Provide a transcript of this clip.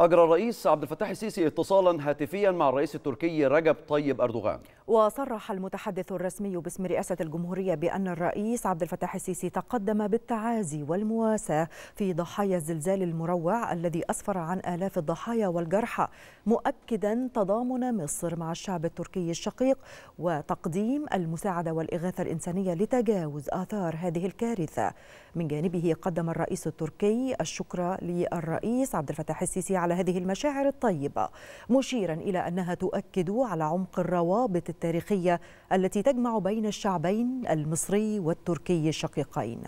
أجرى الرئيس عبد الفتاح السيسي اتصالا هاتفيا مع الرئيس التركي رجب طيب أردوغان وصرح المتحدث الرسمي باسم رئاسة الجمهورية بأن الرئيس عبد الفتاح السيسي تقدم بالتعازي والمواساة في ضحايا الزلزال المروع الذي أسفر عن آلاف الضحايا والجرحى مؤكدا تضامن مصر مع الشعب التركي الشقيق وتقديم المساعدة والإغاثة الإنسانية لتجاوز آثار هذه الكارثة من جانبه قدم الرئيس التركي الشكر للرئيس عبد الفتاح السيسي على على هذه المشاعر الطيبة مشيرا إلى أنها تؤكد على عمق الروابط التاريخية التي تجمع بين الشعبين المصري والتركي الشقيقين